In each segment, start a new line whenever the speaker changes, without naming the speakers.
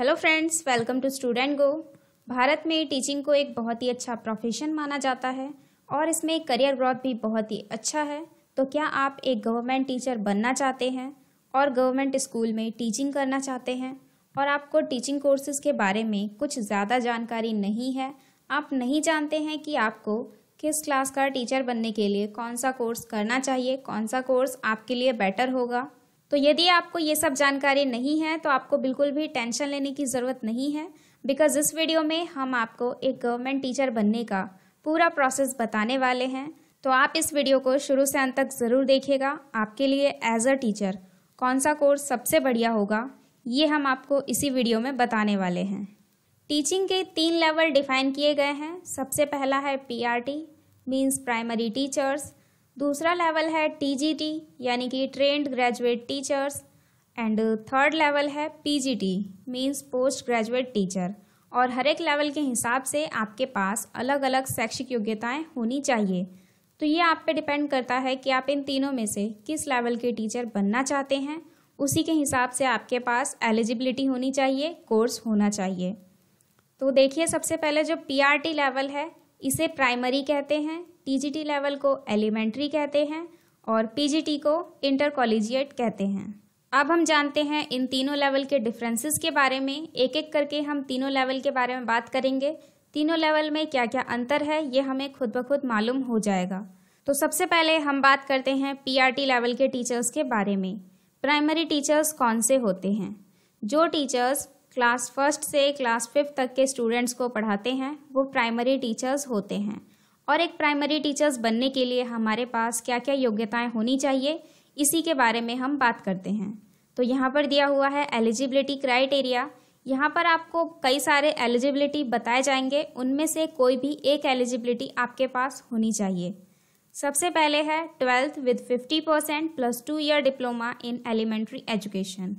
hello friends welcome to student go Bharat में teaching को एक बहुत ही अच्छा प्रोफेशन माना जाता है और इसमें करियर ग्रोथ भी बहुत ही अच्छा है तो क्या आप एक गवर्नमेंट टीचर बनना चाहते हैं और गवर्नमेंट स्कूल में टीचिंग करना चाहते हैं और आपको टीचिंग कोर्सेज के बारे में कुछ ज़्यादा जानकारी नहीं है आप नहीं जानते हैं कि आपको किस क्लास का टीचर बनने के लिए कौन सा कोर्स करना चाहिए कौन सा कोर्स आपके लिए बेटर होगा तो यदि आपको ये सब जानकारी नहीं है तो आपको बिल्कुल भी टेंशन लेने की ज़रूरत नहीं है बिकॉज इस वीडियो में हम आपको एक गवर्नमेंट टीचर बनने का पूरा प्रोसेस बताने वाले हैं तो आप इस वीडियो को शुरू से अंत तक ज़रूर देखेगा आपके लिए एज अ टीचर कौन सा कोर्स सबसे बढ़िया होगा ये हम आपको इसी वीडियो में बताने वाले हैं टीचिंग के तीन लेवल डिफाइन किए गए हैं सबसे पहला है पीआरटी मींस प्राइमरी टीचर्स दूसरा लेवल है टीजीटी यानी कि trained graduate teachers and third level है PGT means post graduate teacher और हर एक लेवल के हिसाब से आपके पास अलग अलग शैक्षिक योग्यताएं होनी चाहिए तो ये आप पे डिपेंड करता है कि आप इन तीनों में से किस लेवल के टीचर बनना चाहते हैं उसी के हिसाब से आपके पास एलिजिबिलिटी होनी चाहिए कोर्स होना चाहिए तो देखिए सबसे पहले जो पीआरटी लेवल है इसे प्राइमरी कहते हैं टीजीटी लेवल को एलिमेंट्री कहते हैं और पीजीटी को इंटर कॉलेजिएट कहते हैं अब हम जानते हैं इन तीनों लेवल के डिफरेंसेस के बारे में एक एक करके हम तीनों लेवल के बारे में बात करेंगे तीनों लेवल में क्या क्या अंतर है ये हमें खुद ब खुद मालूम हो जाएगा तो सबसे पहले हम बात करते हैं पीआरटी लेवल के टीचर्स के बारे में प्राइमरी टीचर्स कौन से होते हैं जो टीचर्स क्लास फर्स्ट से क्लास फिफ्थ तक के स्टूडेंट्स को पढ़ाते हैं वो प्राइमरी टीचर्स होते हैं और एक प्राइमरी टीचर्स बनने के लिए हमारे पास क्या क्या योग्यताएं होनी चाहिए इसी के बारे में हम बात करते हैं तो यहाँ पर दिया हुआ है एलिजिबिलिटी क्राइटेरिया यहाँ पर आपको कई सारे एलिजिबिलिटी बताए जाएंगे उनमें से कोई भी एक एलिजिबिलिटी आपके पास होनी चाहिए सबसे पहले है twelfth with 50 percent plus two year diploma in elementary education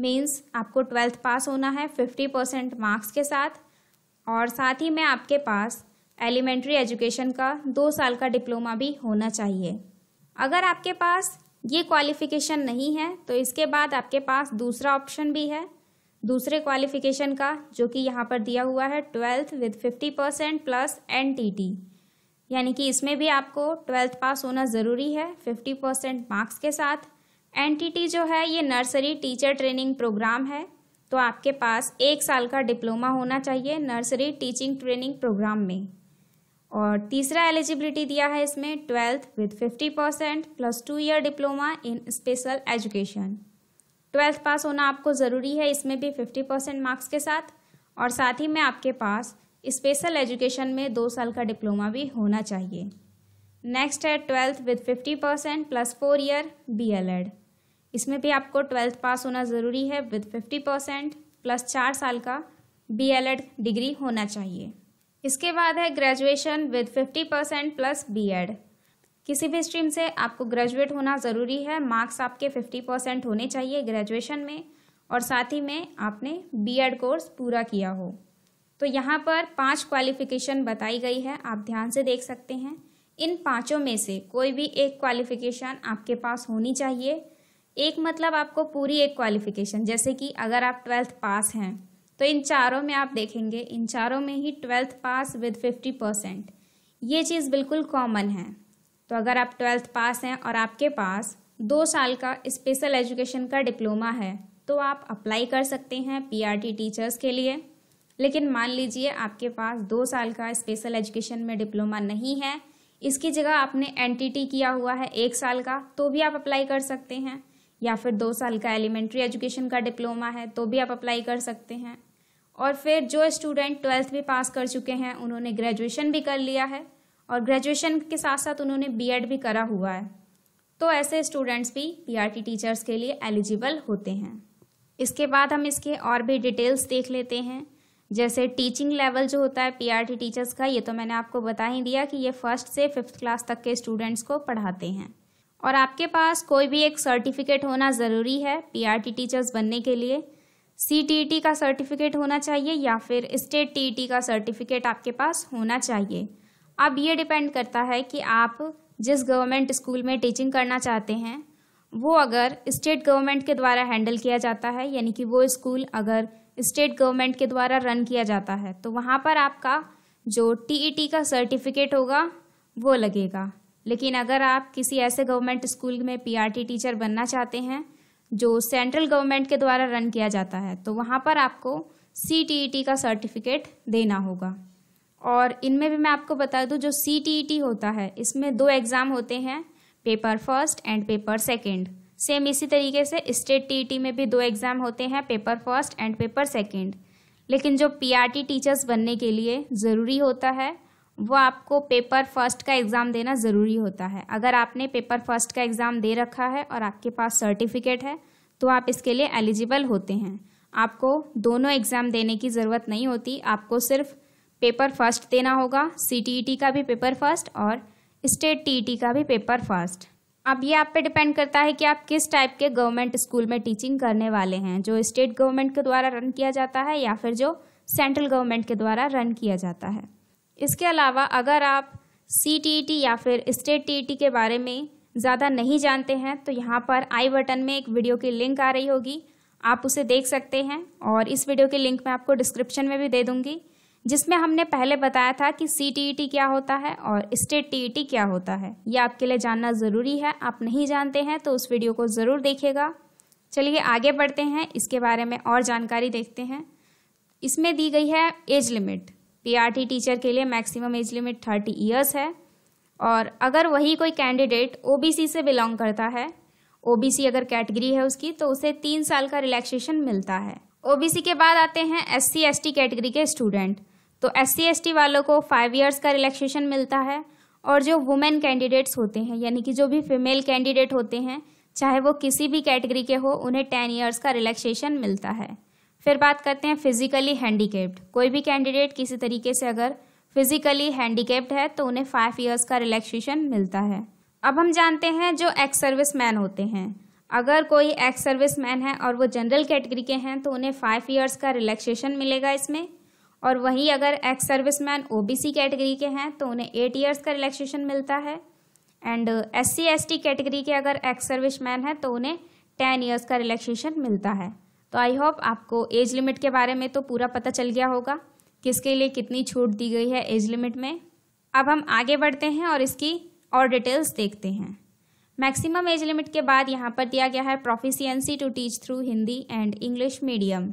means आपको ट्वेल्थ पास होना है फिफ्टी परसेंट मार्क्स के साथ और साथ ही में आपके पास एलिमेंट्री एजुकेशन का दो साल का डिप्लोमा भी होना चाहिए अगर आपके पास ये क्वालिफ़िकेशन नहीं है तो इसके बाद आपके पास दूसरा ऑप्शन भी है दूसरे क्वालिफ़िकेशन का जो कि यहाँ पर दिया हुआ है twelfth with fifty percent plus एन यानी कि इसमें भी आपको ट्वेल्थ पास होना ज़रूरी है फिफ्टी परसेंट मार्क्स के साथ एनटीटी जो है ये नर्सरी टीचर ट्रेनिंग प्रोग्राम है तो आपके पास एक साल का डिप्लोमा होना चाहिए नर्सरी टीचिंग ट्रेनिंग प्रोग्राम में और तीसरा एलिजिबिलिटी दिया है इसमें twelfth with fifty percent plus two year diploma in special education twelfth pass होना आपको ज़रूरी है इसमें भी फिफ्टी परसेंट मार्क्स के साथ और साथ ही में आपके पास स्पेशल एजुकेशन में दो साल का डिप्लोमा भी होना चाहिए नेक्स्ट है twelfth with fifty percent plus four year B L Ed इसमें भी आपको ट्वेल्थ पास होना ज़रूरी है विद फिफ्टी परसेंट प्लस चार साल का बी एल एड डिग्री होना चाहिए इसके बाद है graduation with fifty percent plus B Ed किसी भी स्ट्रीम से आपको ग्रेजुएट होना ज़रूरी है मार्क्स आपके फिफ्टी परसेंट होने चाहिए ग्रेजुएशन में और साथ ही में आपने बी एड कोर्स पूरा किया हो तो यहाँ पर पांच क्वालिफिकेशन बताई गई है आप ध्यान से देख सकते हैं इन पांचों में से कोई भी एक क्वालिफिकेशन आपके पास होनी चाहिए एक मतलब आपको पूरी एक क्वालिफिकेशन जैसे कि अगर आप ट्वेल्थ पास हैं तो इन चारों में आप देखेंगे इन चारों में ही twelfth pass with fifty percent ये चीज़ बिल्कुल कॉमन है तो अगर आप ट्वेल्थ पास हैं और आपके पास दो साल का स्पेशल एजुकेशन का डिप्लोमा है तो आप अप्लाई कर सकते हैं पीआरटी टीचर्स के लिए लेकिन मान लीजिए आपके पास दो साल का स्पेशल एजुकेशन में डिप्लोमा नहीं है इसकी जगह आपने एनटीटी किया हुआ है एक साल का तो भी आप अप्लाई कर सकते हैं या फिर दो साल का एलिमेंट्री एजुकेशन का डिप्लोमा है तो भी आप अप्लाई कर सकते हैं और फिर जो स्टूडेंट ट्वेल्थ भी पास कर चुके हैं उन्होंने ग्रेजुएशन भी कर लिया है और ग्रेजुएशन के साथ साथ उन्होंने बीएड भी करा हुआ है तो ऐसे स्टूडेंट्स भी पीआरटी टीचर्स के लिए एलिजिबल होते हैं इसके बाद हम इसके और भी डिटेल्स देख लेते हैं जैसे टीचिंग लेवल जो होता है पीआरटी टीचर्स का ये तो मैंने आपको बता ही दिया कि ये फर्स्ट से फिफ्थ क्लास तक के स्टूडेंट्स को पढ़ाते हैं और आपके पास कोई भी एक सर्टिफिकेट होना ज़रूरी है पीआरटी टीचर्स बनने के लिए सी e का सर्टिफिकेट होना चाहिए या फिर स्टेट टी e का सर्टिफिकेट आपके पास होना चाहिए अब ये डिपेंड करता है कि आप जिस गवर्नमेंट स्कूल में टीचिंग करना चाहते हैं वो अगर स्टेट गवर्नमेंट के द्वारा हैंडल किया जाता है यानी कि वो स्कूल अगर स्टेट गवर्नमेंट के द्वारा रन किया जाता है तो वहाँ पर आपका जो टीईटी का सर्टिफिकेट होगा वो लगेगा लेकिन अगर आप किसी ऐसे गवर्नमेंट स्कूल में पीआरटी टीचर बनना चाहते हैं जो सेंट्रल गवर्नमेंट के द्वारा रन किया जाता है तो वहाँ पर आपको सी का सर्टिफिकेट देना होगा और इनमें भी मैं आपको बता दूँ जो सी होता है इसमें दो एग्ज़ाम होते हैं paper first and paper second same इसी तरीके से स्टेट टीटी e में भी दो एग्ज़ाम होते हैं paper first and paper second लेकिन जो पीआरटी टीचर्स e बनने के लिए ज़रूरी होता है वो आपको पेपर फर्स्ट का एग्ज़ाम देना ज़रूरी होता है अगर आपने पेपर फर्स्ट का एग्ज़ाम दे रखा है और आपके पास सर्टिफिकेट है तो आप इसके लिए एलिजिबल होते हैं आपको दोनों एग्ज़ाम देने की ज़रूरत नहीं होती आपको सिर्फ पेपर फर्स्ट देना होगा सी e का भी पेपर फर्स्ट और स्टेट टी का भी पेपर फर्स्ट अब ये आप पे डिपेंड करता है कि आप किस टाइप के गवर्नमेंट स्कूल में टीचिंग करने वाले हैं जो स्टेट गवर्नमेंट के द्वारा रन किया जाता है या फिर जो सेंट्रल गवर्नमेंट के द्वारा रन किया जाता है इसके अलावा अगर आप सी टी टी या फिर स्टेट टी टी के बारे में ज़्यादा नहीं जानते हैं तो यहाँ पर आई बटन में एक वीडियो की लिंक आ रही होगी आप उसे देख सकते हैं और इस वीडियो के लिंक मैं आपको डिस्क्रिप्शन में भी दे दूँगी जिसमें हमने पहले बताया था कि सी टी ई टी क्या होता है और स्टेट टी ई टी क्या होता है ये आपके लिए जानना ज़रूरी है आप नहीं जानते हैं तो उस वीडियो को ज़रूर देखेगा चलिए आगे बढ़ते हैं इसके बारे में और जानकारी देखते हैं इसमें दी गई है एज लिमिट पीआरटी टीचर के लिए maximum age limit thirty years है और अगर वही कोई कैंडिडेट ओबीसी से बिलोंग करता है ओबीसी अगर कैटेगरी है उसकी तो उसे तीन साल का रिलैक्सेशन मिलता है ओबीसी के बाद आते हैं एस टी कैटेगरी के स्टूडेंट तो एस सी वालों को फाइव ईयर्स का रिलैक्सेशन मिलता है और जो वुमेन कैंडिडेट्स होते हैं यानी कि जो भी फीमेल कैंडिडेट होते हैं चाहे वो किसी भी कैटेगरी के हो उन्हें टेन ईयर्स का रिलैक्सेशन मिलता है फिर बात करते हैं फिजिकली हैंडीकेप्ड कोई भी कैंडिडेट किसी तरीके से अगर फिजिकली हैंडीकेप्ड है तो उन्हें फाइव ईयर्स का रिलैक्सेशन मिलता है अब हम जानते हैं जो एक्स सर्विस मैन होते हैं अगर कोई एक्स सर्विस मैन है और वो जनरल कैटेगरी के हैं तो उन्हें फाइव ईयर्स का रिलैक्सेशन मिलेगा इसमें और वहीं अगर एक्स सर्विसमैन ओबीसी कैटेगरी के हैं तो उन्हें एट ईयर्स का रिलैक्सेशन मिलता है and S C S T category के अगर एक्स सर्विसमैन है तो उन्हें टेन ईयर्स का रिलैक्सेशन मिलता है तो आई होप आपको एज लिमिट के बारे में तो पूरा पता चल गया होगा किसके लिए कितनी छूट दी गई है एज लिमिट में अब हम आगे बढ़ते हैं और इसकी और डिटेल्स देखते हैं मैक्सिमम एज लिमिट के बाद यहाँ पर दिया गया है proficiency to teach through Hindi and English medium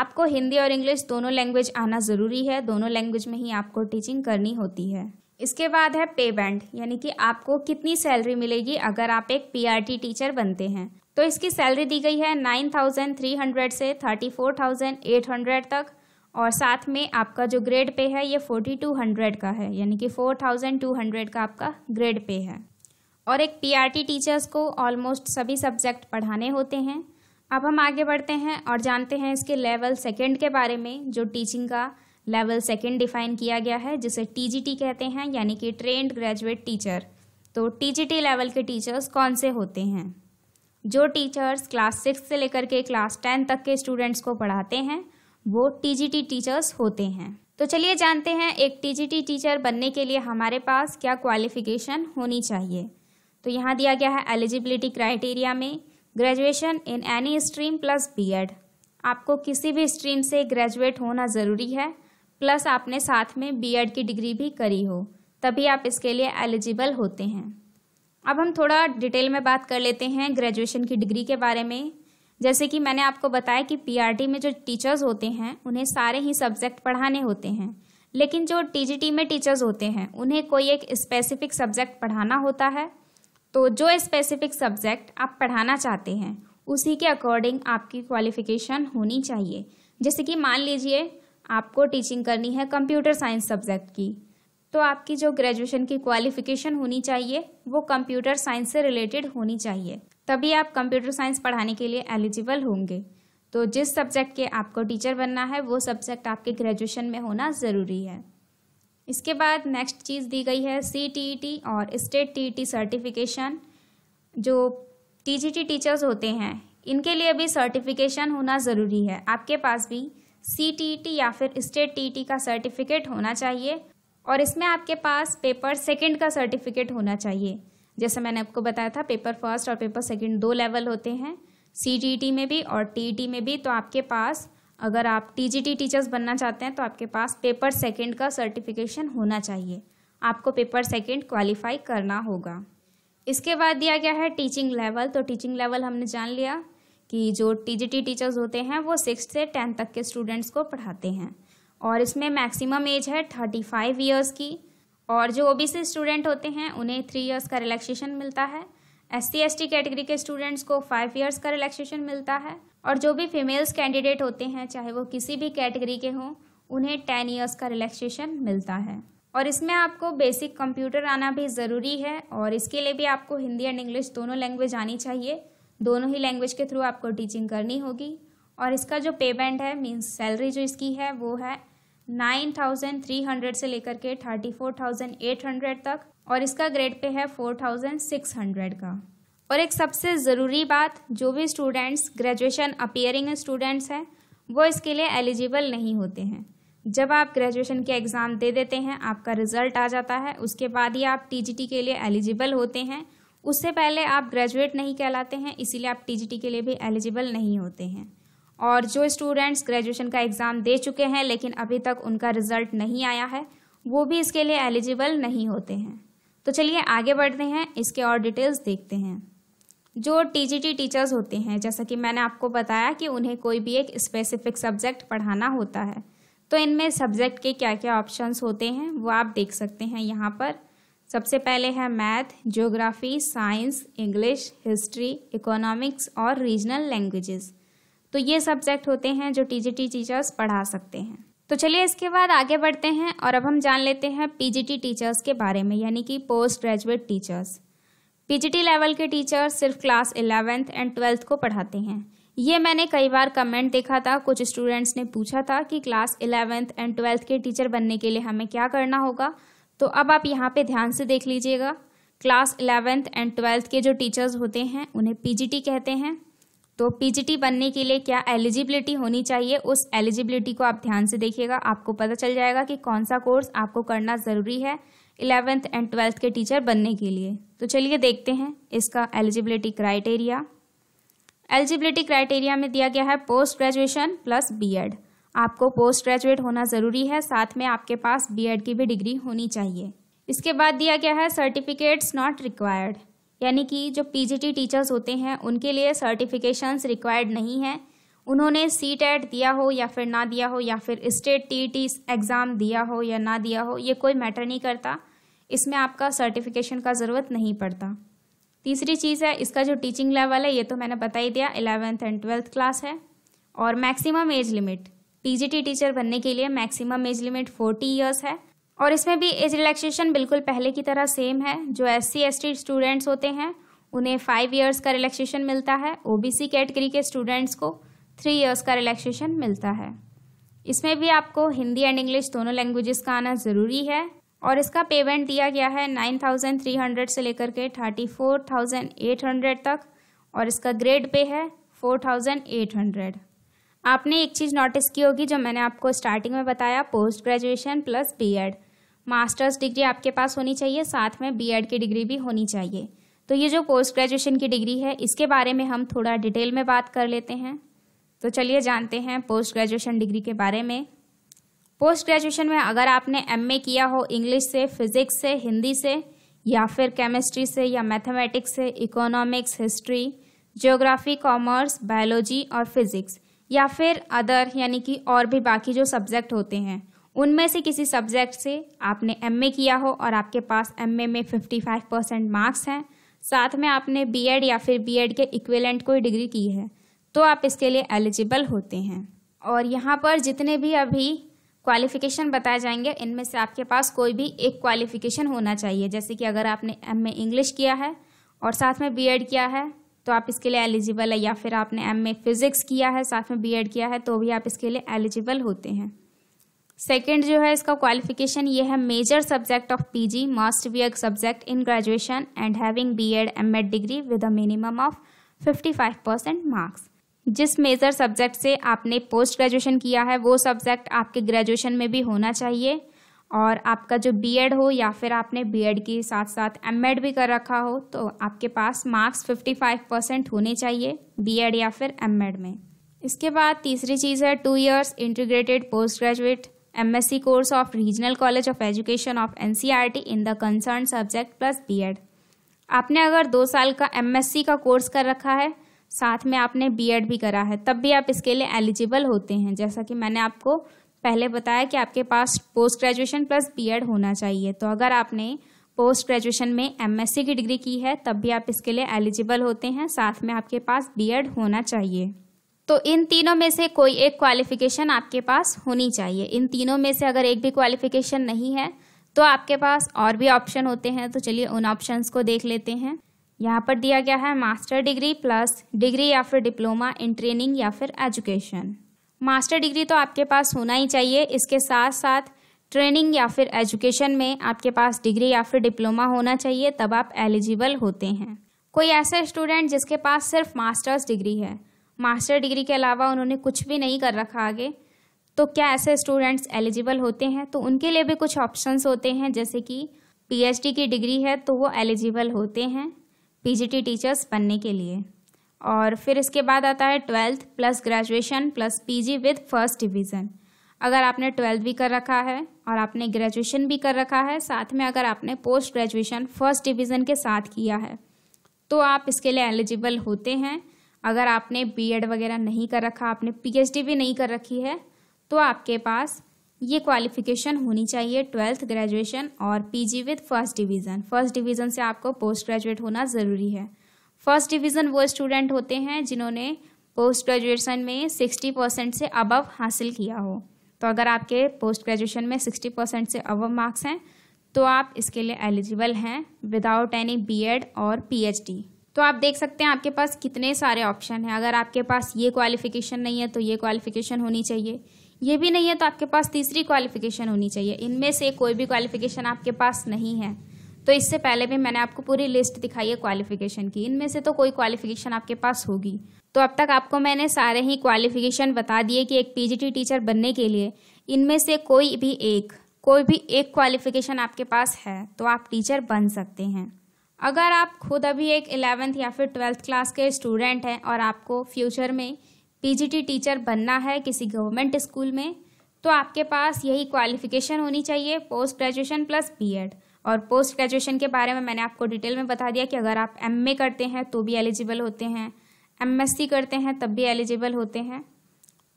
आपको हिंदी और इंग्लिश दोनों लैंग्वेज आना ज़रूरी है दोनों लैंग्वेज में ही आपको टीचिंग करनी होती है इसके बाद है पे बैंड यानी कि आपको कितनी सैलरी मिलेगी अगर आप एक पीआरटी टीचर बनते हैं तो इसकी सैलरी दी गई है नाइन थाउजेंड थ्री हंड्रेड से thirty four thousand eight hundred तक और साथ में आपका जो ग्रेड पे है ये फोर्टी टू हंड्रेड का है यानी कि फोर थाउजेंड टू हंड्रेड का आपका ग्रेड पे है और एक पीआरटी टीचर्स को ऑलमोस्ट सभी सब्जेक्ट पढ़ाने होते हैं अब हम आगे बढ़ते हैं और जानते हैं इसके लेवल सेकेंड के बारे में जो टीचिंग का लेवल सेकेंड डिफाइन किया गया है जिसे टीजीटी कहते हैं यानी कि ट्रेंड ग्रेजुएट टीचर तो टीजीटी लेवल के टीचर्स कौन से होते हैं जो टीचर्स क्लास सिक्स से लेकर के क्लास टेन तक के स्टूडेंट्स को पढ़ाते हैं वो टीजीटी टीचर्स होते हैं तो चलिए जानते हैं एक टीजीटी टीचर बनने के लिए हमारे पास क्या क्वालिफिकेशन होनी चाहिए तो यहाँ दिया गया है एलिजिबिलिटी क्राइटेरिया में graduation in any stream plus B Ed आपको किसी भी स्ट्रीम से ग्रेजुएट होना ज़रूरी है प्लस आपने साथ में बीएड की डिग्री भी करी हो तभी आप इसके लिए एलिजिबल होते हैं अब हम थोड़ा डिटेल में बात कर लेते हैं ग्रेजुएशन की डिग्री के बारे में जैसे कि मैंने आपको बताया कि पीआरटी में जो टीचर्स होते हैं उन्हें सारे ही सब्जेक्ट पढ़ाने होते हैं लेकिन जो टीजीटी में टीचर्स होते हैं उन्हें कोई एक स्पेसिफिक सब्जेक्ट पढ़ाना होता है तो जो स्पेसिफिक सब्जेक्ट आप पढ़ाना चाहते हैं उसी के अकॉर्डिंग आपकी क्वालिफिकेशन होनी चाहिए जैसे कि मान लीजिए आपको टीचिंग करनी है कंप्यूटर साइंस सब्जेक्ट की तो आपकी जो ग्रेजुएशन की क्वालिफिकेशन होनी चाहिए वो कंप्यूटर साइंस से रिलेटेड होनी चाहिए तभी आप कंप्यूटर साइंस पढ़ाने के लिए एलिजिबल होंगे तो जिस सब्जेक्ट के आपको टीचर बनना है वो सब्जेक्ट आपके ग्रेजुएशन में होना ज़रूरी है इसके बाद नेक्स्ट चीज़ दी गई है सी टी टी और स्टेट टी टी सर्टिफिकेशन जो टी जी टी टीचर्स होते हैं इनके लिए भी सर्टिफिकेशन होना ज़रूरी है आपके पास भी सी टी टी या फिर स्टेट टी टी का सर्टिफिकेट होना चाहिए और इसमें आपके पास पेपर सेकंड का सर्टिफिकेट होना चाहिए जैसे मैंने आपको बताया था पेपर फर्स्ट और पेपर सेकंड दो लेवल होते हैं सी टी टी में भी और टी टी e में भी तो आपके पास अगर आप टीजीटी टीचर्स बनना चाहते हैं तो आपके पास पेपर सेकंड का सर्टिफिकेशन होना चाहिए आपको पेपर सेकंड क्वालिफाई करना होगा इसके बाद दिया गया है टीचिंग लेवल तो टीचिंग लेवल हमने जान लिया कि जो टीजीटी टीचर्स होते हैं वो सिक्स से टेंथ तक के स्टूडेंट्स को पढ़ाते हैं और इसमें मैक्सिमम एज है थर्टी फाइव ईयर्स की और जो सी स्टूडेंट होते हैं उन्हें थ्री ईयर्स का रिलैक्सेशन मिलता है एस सी कैटेगरी के स्टूडेंट्स को फाइव ईयर्स का रिलैक्सेशन मिलता है और जो भी फीमेल्स कैंडिडेट होते हैं चाहे वो किसी भी कैटेगरी के हों उन्हें टेन ईयर्स का रिलैक्सेशन मिलता है और इसमें आपको बेसिक कंप्यूटर आना भी ज़रूरी है और इसके लिए भी आपको हिंदी एंड इंग्लिश दोनों लैंग्वेज आनी चाहिए दोनों ही लैंग्वेज के थ्रू आपको टीचिंग करनी होगी और इसका जो पेमेंट है मीन्स सैलरी जो इसकी है वो है नाइन थाउजेंड थ्री हंड्रेड से लेकर के thirty four thousand eight hundred तक और इसका ग्रेड पे है फोर थाउजेंड सिक्स हंड्रेड का और एक सबसे ज़रूरी बात जो भी स्टूडेंट्स ग्रेजुएशन अपियरिंग स्टूडेंट्स हैं वो इसके लिए एलिजिबल नहीं होते हैं जब आप ग्रेजुएशन के एग्ज़ाम दे देते हैं आपका रिजल्ट आ जाता है उसके बाद ही आप टीजीटी के लिए एलिजिबल होते हैं उससे पहले आप ग्रेजुएट नहीं कहलाते हैं इसीलिए आप टीजीटी के लिए भी एलिजिबल नहीं होते हैं और जो स्टूडेंट्स ग्रेजुएशन का एग्ज़ाम दे चुके हैं लेकिन अभी तक उनका रिजल्ट नहीं आया है वो भी इसके लिए एलिजिबल नहीं होते हैं तो चलिए आगे बढ़ते हैं इसके और डिटेल्स देखते हैं जो टीजीटी टीचर्स होते हैं जैसा कि मैंने आपको बताया कि उन्हें कोई भी एक स्पेसिफिक सब्जेक्ट पढ़ाना होता है तो इनमें सब्जेक्ट के क्या क्या ऑप्शंस होते हैं वो आप देख सकते हैं यहाँ पर सबसे पहले है math geography science English history economics और रीजनल लैंग्वेजेस तो ये सब्जेक्ट होते हैं जो टी टीचर्स पढ़ा सकते हैं तो चलिए इसके बाद आगे बढ़ते हैं और अब हम जान लेते हैं पीजीटी टीचर्स के बारे में यानी कि post graduate teachers PGT level के टीचर सिर्फ क्लास इलेवेंथ एंड ट्वेल्थ को पढ़ाते हैं ये मैंने कई बार कमेंट देखा था कुछ स्टूडेंट्स ने पूछा था कि क्लास इलेवेंथ एंड ट्वेल्थ के टीचर बनने के लिए हमें क्या करना होगा तो अब आप यहाँ पे ध्यान से देख लीजिएगा क्लास इलेवेंथ एंड ट्वेल्थ के जो टीचर्स होते हैं उन्हें पीजीटी कहते हैं तो पीजीटी बनने के लिए क्या एलिजिबिलिटी होनी चाहिए उस एलिजिबिलिटी को आप ध्यान से देखिएगा आपको पता चल जाएगा कि कौन सा कोर्स आपको करना ज़रूरी है इलेवेंथ एंड ट्वेल्थ के टीचर बनने के लिए तो चलिए देखते हैं इसका एलिजिबिलिटी क्राइटेरिया एलिजिबिलिटी क्राइटेरिया में दिया गया है पोस्ट ग्रेजुएशन प्लस बीएड आपको पोस्ट ग्रेजुएट होना ज़रूरी है साथ में आपके पास बीएड की भी डिग्री होनी चाहिए इसके बाद दिया गया है सर्टिफिकेट्स नॉट रिक्वायर्ड यानी कि जो पीजीटी टीचर्स होते हैं उनके लिए सर्टिफिकेशंस रिक्वायर्ड नहीं है उन्होंने सी टेट e दिया हो या फिर ना दिया हो या फिर स्टेट टी टी एग्ज़ाम दिया हो या ना दिया हो ये कोई मैटर नहीं करता इसमें आपका सर्टिफिकेशन का ज़रूरत नहीं पड़ता तीसरी चीज़ है इसका जो टीचिंग लेवल है ये तो मैंने बता ही दिया एलेवेंथ एंड ट्वेल्थ क्लास है और maximum age limit TGT teacher बनने के लिए maximum age limit forty years है और इसमें भी एज रिलैक्सेशन बिल्कुल पहले की तरह सेम है जो S C S T students होते हैं उन्हें फाइव ईयर्स का रिलैक्सेशन मिलता है सी कैटेगरी के स्टूडेंट्स को थ्री इयर्स का रिलैक्सेशन मिलता है इसमें भी आपको हिंदी एंड इंग्लिश दोनों लैंग्वेजेस का आना ज़रूरी है और इसका पेमेंट दिया गया है नाइन थाउजेंड थ्री हंड्रेड से लेकर के thirty four thousand eight hundred तक और इसका ग्रेड पे है फोर थाउजेंड एट हंड्रेड आपने एक चीज़ नोटिस की होगी जो मैंने आपको स्टार्टिंग में बताया post graduation plus B Ed masters degree आपके पास होनी चाहिए साथ में बीएड की डिग्री भी होनी चाहिए तो ये जो पोस्ट ग्रेजुएशन की डिग्री है इसके बारे में हम थोड़ा डिटेल में बात कर लेते हैं तो चलिए जानते हैं पोस्ट ग्रेजुएशन डिग्री के बारे में पोस्ट ग्रेजुएशन में अगर आपने एमए किया हो इंग्लिश से फिजिक्स से हिंदी से या फिर केमिस्ट्री से या मैथमेटिक्स से economics history geography commerce biology और फिजिक्स या फिर अदर यानी कि और भी बाकी जो सब्जेक्ट होते हैं उनमें से किसी सब्जेक्ट से आपने एमए किया हो और आपके पास एमए में 55 परसेंट मार्क्स हैं साथ में आपने बीएड या फिर बीएड के इक्वेलेंट कोई डिग्री की है तो आप इसके लिए एलिजिबल होते हैं और यहाँ पर जितने भी अभी क्वालिफ़िकेशन बताए जाएंगे इनमें से आपके पास कोई भी एक क्वालिफ़िकेशन होना चाहिए जैसे कि अगर आपने एम ए इंग्लिश किया है और साथ में एड किया है तो आप इसके लिए एलिजिबल है या फिर आपने एम ए फ़िज़िक्स किया है साथ में एड किया है तो भी आप इसके लिए एलिजिबल होते हैं सेकेंड जो है इसका क्वालिफिकेशन ये है major subject of PG must be a subject in graduation and having B Ed M Ed degree with a minimum of 55 percent marks जिस मेजर सब्जेक्ट से आपने पोस्ट ग्रेजुएशन किया है वो सब्जेक्ट आपके ग्रेजुएशन में भी होना चाहिए और आपका जो बीएड हो या फिर आपने बीएड के साथ साथ एमएड भी कर रखा हो तो आपके पास मार्क्स 55 परसेंट होने चाहिए बीएड या फिर एमएड में इसके बाद तीसरी चीज़ है two years integrated post graduate M Sc course of regional college of education of N in the concern subject plus B आपने अगर दो साल का एम का कोर्स कर रखा है साथ में आपने बीएड भी करा है तब भी आप इसके लिए एलिजिबल होते हैं जैसा कि मैंने आपको पहले बताया कि आपके पास पोस्ट ग्रेजुएशन प्लस बीएड होना चाहिए तो अगर आपने पोस्ट ग्रेजुएशन में एमएससी की डिग्री की है तब भी आप इसके लिए एलिजिबल होते हैं साथ में आपके पास बीएड होना चाहिए तो इन तीनों में से कोई एक क्वालिफिकेशन आपके पास होनी चाहिए इन तीनों में से अगर एक भी क्वालिफिकेशन नहीं है तो आपके पास और भी ऑप्शन होते हैं तो चलिए उन ऑप्शंस को देख लेते हैं यहाँ पर दिया गया है मास्टर डिग्री प्लस डिग्री या फिर डिप्लोमा इन ट्रेनिंग या फिर एजुकेशन मास्टर डिग्री तो आपके पास होना ही चाहिए इसके साथ साथ ट्रेनिंग या फिर एजुकेशन में आपके पास डिग्री या फिर डिप्लोमा होना चाहिए तब आप एलिजिबल होते हैं कोई ऐसा स्टूडेंट जिसके पास सिर्फ मास्टर्स डिग्री है मास्टर डिग्री के अलावा उन्होंने कुछ भी नहीं कर रखा आगे तो क्या ऐसे स्टूडेंट्स एलिजिबल होते हैं तो उनके लिए भी कुछ ऑप्शंस होते हैं जैसे कि पीएचडी की डिग्री है तो वो एलिजिबल होते हैं पीजीटी टीचर्स बनने के लिए और फिर इसके बाद आता है twelfth plus graduation plus PG with first division अगर आपने ट्वेल्थ भी कर रखा है और आपने ग्रेजुएशन भी कर रखा है साथ में अगर आपने पोस्ट ग्रेजुएशन फर्स्ट डिवीज़न के साथ किया है तो आप इसके लिए एलिजिबल होते हैं अगर आपने बीएड वगैरह नहीं कर रखा आपने पीएचडी भी नहीं कर रखी है तो आपके पास ये क्वालिफिकेशन होनी चाहिए ट्वेल्थ ग्रेजुएशन और PG with first division first division से आपको पोस्ट ग्रेजुएट होना ज़रूरी है फर्स्ट डिवीज़न वो स्टूडेंट होते हैं जिन्होंने पोस्ट ग्रेजुएशन में सिक्सटी परसेंट से अबव हासिल किया हो तो अगर आपके पोस्ट ग्रेजुएशन में सिक्सटी परसेंट से अबव मार्क्स हैं तो आप इसके लिए एलिजिबल हैं विदाउट एनी बीएड और पीएचडी तो आप देख सकते हैं आपके पास कितने सारे ऑप्शन हैं अगर आपके पास ये क्वालिफिकेशन नहीं है तो ये क्वालिफिकेशन होनी चाहिए ये भी नहीं है तो आपके पास तीसरी क्वालिफिकेशन होनी चाहिए इनमें से कोई भी क्वालिफिकेशन आपके पास नहीं है तो इससे पहले भी मैंने आपको पूरी लिस्ट दिखाई है क्वालिफिकेशन की इनमें से तो कोई क्वालिफिकेशन आपके पास होगी तो अब तक आपको मैंने सारे ही क्वालिफिकेशन बता दिए कि एक पीजीटी टीचर बनने के लिए इनमें से कोई भी एक कोई भी एक क्वालिफिकेशन आपके पास है तो आप टीचर बन सकते हैं अगर आप खुद अभी एक एलेवेंथ या फिर ट्वेल्थ क्लास के स्टूडेंट हैं और आपको फ्यूचर में पीजीटी टीचर बनना है किसी गवर्नमेंट स्कूल में तो आपके पास यही क्वालिफिकेशन होनी चाहिए पोस्ट ग्रेजुएशन प्लस बीएड और पोस्ट ग्रेजुएशन के बारे में मैंने आपको डिटेल में बता दिया कि अगर आप एम करते हैं तो भी एलिजिबल होते हैं एम करते हैं तब भी एलिजिबल होते हैं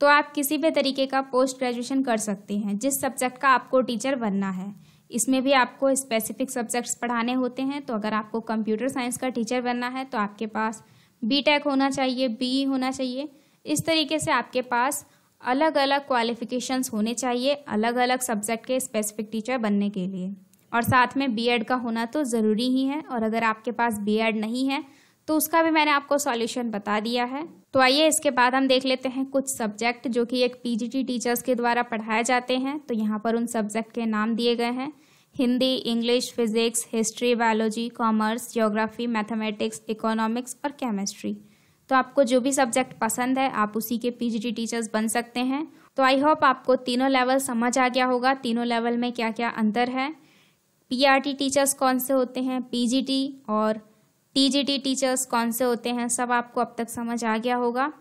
तो आप किसी भी तरीके का पोस्ट ग्रेजुएशन कर सकते हैं जिस सब्जेक्ट का आपको टीचर बनना है इसमें भी आपको स्पेसिफिक सब्जेक्ट्स पढ़ाने होते हैं तो अगर आपको कंप्यूटर साइंस का टीचर बनना है तो आपके पास बी होना चाहिए बी e होना चाहिए इस तरीके से आपके पास अलग अलग क्वालिफिकेशंस होने चाहिए अलग अलग सब्जेक्ट के स्पेसिफिक टीचर बनने के लिए और साथ में बीएड का होना तो ज़रूरी ही है और अगर आपके पास बीएड नहीं है तो उसका भी मैंने आपको सॉल्यूशन बता दिया है तो आइए इसके बाद हम देख लेते हैं कुछ सब्जेक्ट जो कि एक पीजीटी टीचर्स के द्वारा पढ़ाए जाते हैं तो यहाँ पर उन सब्जेक्ट के नाम दिए गए हैं Hindi English physics history biology commerce geography mathematics economics और केमिस्ट्री तो आपको जो भी सब्जेक्ट पसंद है आप उसी के पीजीटी टीचर्स बन सकते हैं तो आई होप आपको तीनों लेवल समझ आ गया होगा तीनों लेवल में क्या क्या अंतर है पीआरटी टीचर्स कौन से होते हैं पीजीटी और टीजीटी टीचर्स कौन से होते हैं सब आपको अब तक समझ आ गया होगा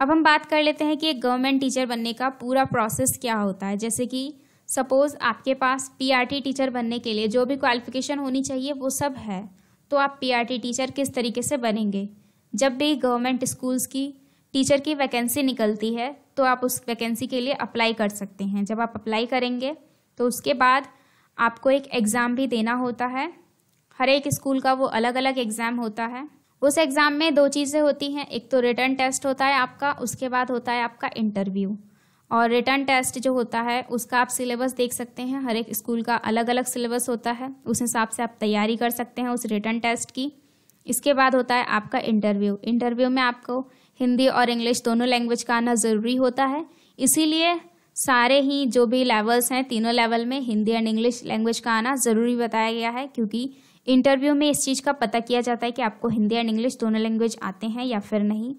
अब हम बात कर लेते हैं कि एक गवर्नमेंट टीचर बनने का पूरा प्रोसेस क्या होता है जैसे कि सपोज़ आपके पास पीआरटी टीचर बनने के लिए जो भी क्वालिफिकेशन होनी चाहिए वो सब है तो आप पीआरटी टीचर किस तरीके से बनेंगे जब भी गवर्नमेंट स्कूल्स की टीचर की वैकेंसी निकलती है तो आप उस वैकेंसी के लिए अप्लाई कर सकते हैं जब आप अप्लाई करेंगे तो उसके बाद आपको एक एग्ज़ाम भी देना होता है हर एक स्कूल का वो अलग अलग एग्ज़ाम होता है उस एग्ज़ाम में दो चीज़ें होती हैं एक तो रिटर्न टेस्ट होता है आपका उसके बाद होता है आपका इंटरव्यू और रिटर्न टेस्ट जो होता है उसका आप सिलेबस देख सकते हैं हर एक स्कूल का अलग अलग सिलेबस होता है उस हिसाब से आप तैयारी कर सकते हैं उस रिटर्न टेस्ट की इसके बाद होता है आपका इंटरव्यू इंटरव्यू में आपको हिंदी और इंग्लिश दोनों लैंग्वेज का आना ज़रूरी होता है इसीलिए सारे ही जो भी लेवल्स हैं तीनों लेवल में हिंदी एंड इंग्लिश लैंग्वेज का आना ज़रूरी बताया गया है क्योंकि इंटरव्यू में इस चीज़ का पता किया जाता है कि आपको हिंदी एंड इंग्लिश दोनों लैंग्वेज आते हैं या फिर नहीं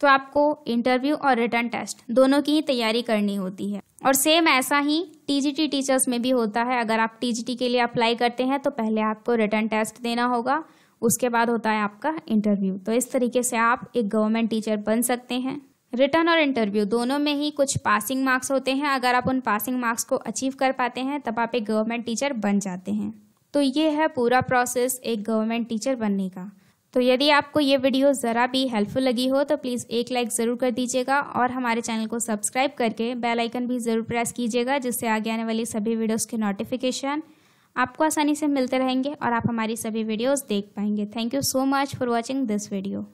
तो आपको इंटरव्यू और रिटर्न टेस्ट दोनों की ही तैयारी करनी होती है और सेम ऐसा ही टीजीटी टीचर्स में भी होता है अगर आप टीजीटी के लिए अप्लाई करते हैं तो पहले आपको रिटर्न टेस्ट देना होगा उसके बाद होता है आपका इंटरव्यू तो इस तरीके से आप एक गवर्नमेंट टीचर बन सकते हैं रिटर्न और इंटरव्यू दोनों में ही कुछ पासिंग मार्क्स होते हैं अगर आप उन पासिंग मार्क्स को अचीव कर पाते हैं तब आप एक गवर्नमेंट टीचर बन जाते हैं तो ये है पूरा प्रोसेस एक गवर्नमेंट टीचर बनने का तो यदि आपको ये वीडियो ज़रा भी हेल्पफुल लगी हो तो प्लीज़ एक लाइक ज़रूर कर दीजिएगा और हमारे चैनल को सब्सक्राइब करके बेल आइकन भी ज़रूर प्रेस कीजिएगा जिससे आगे आने वाली सभी वीडियोस के नोटिफिकेशन आपको आसानी से मिलते रहेंगे और आप हमारी सभी वीडियोस देख पाएंगे thank you so much for watching this video